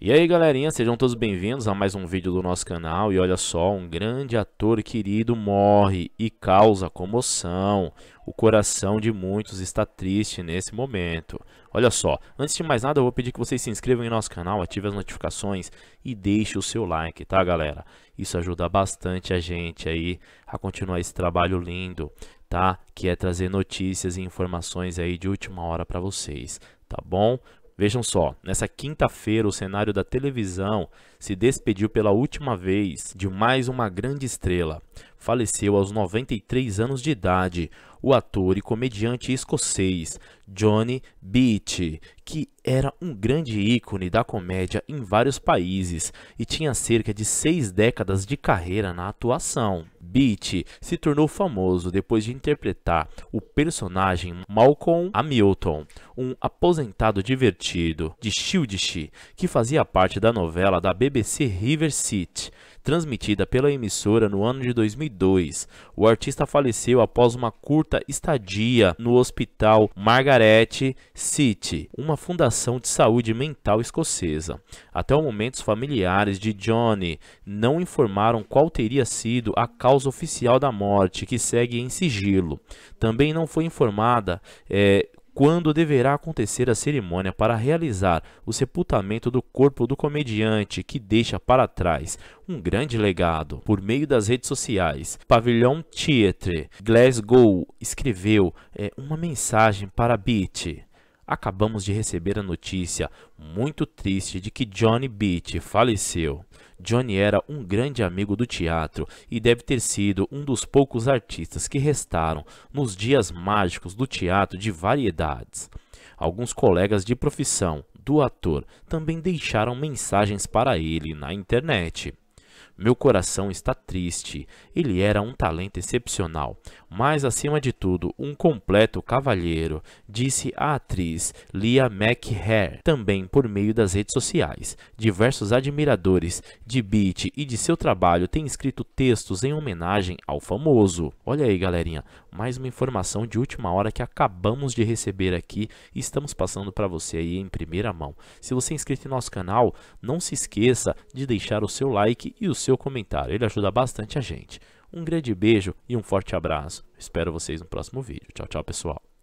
E aí galerinha, sejam todos bem-vindos a mais um vídeo do nosso canal E olha só, um grande ator querido morre e causa comoção O coração de muitos está triste nesse momento Olha só, antes de mais nada eu vou pedir que vocês se inscrevam em nosso canal, ativem as notificações e deixem o seu like, tá galera? Isso ajuda bastante a gente aí a continuar esse trabalho lindo, tá? Que é trazer notícias e informações aí de última hora para vocês, tá bom? Vejam só, nessa quinta-feira o cenário da televisão se despediu pela última vez de mais uma grande estrela. Faleceu aos 93 anos de idade o ator e comediante escocês Johnny Beach, que era um grande ícone da comédia em vários países e tinha cerca de seis décadas de carreira na atuação. Beach se tornou famoso depois de interpretar o personagem Malcolm Hamilton, um aposentado divertido de Childish que fazia parte da novela da BBC River City, transmitida pela emissora no ano de 2002. O artista faleceu após uma curta estadia no hospital Margaret Margaret City, uma fundação de saúde mental escocesa. Até o momento, os familiares de Johnny não informaram qual teria sido a causa oficial da morte, que segue em sigilo. Também não foi informada é, quando deverá acontecer a cerimônia para realizar o sepultamento do corpo do comediante que deixa para trás um grande legado por meio das redes sociais. Pavilhão Theatre Glasgow escreveu é, uma mensagem para Beat acabamos de receber a notícia muito triste de que Johnny Beach faleceu. Johnny era um grande amigo do teatro e deve ter sido um dos poucos artistas que restaram nos dias mágicos do teatro de variedades. Alguns colegas de profissão do ator também deixaram mensagens para ele na internet. Meu coração está triste. Ele era um talento excepcional, mas acima de tudo, um completo cavalheiro, disse a atriz Lia McHare, também por meio das redes sociais. Diversos admiradores de Beat e de seu trabalho têm escrito textos em homenagem ao famoso. Olha aí, galerinha, mais uma informação de última hora que acabamos de receber aqui e estamos passando para você aí em primeira mão. Se você é inscrito em nosso canal, não se esqueça de deixar o seu like e o seu comentário, ele ajuda bastante a gente. Um grande beijo e um forte abraço. Espero vocês no próximo vídeo. Tchau, tchau, pessoal.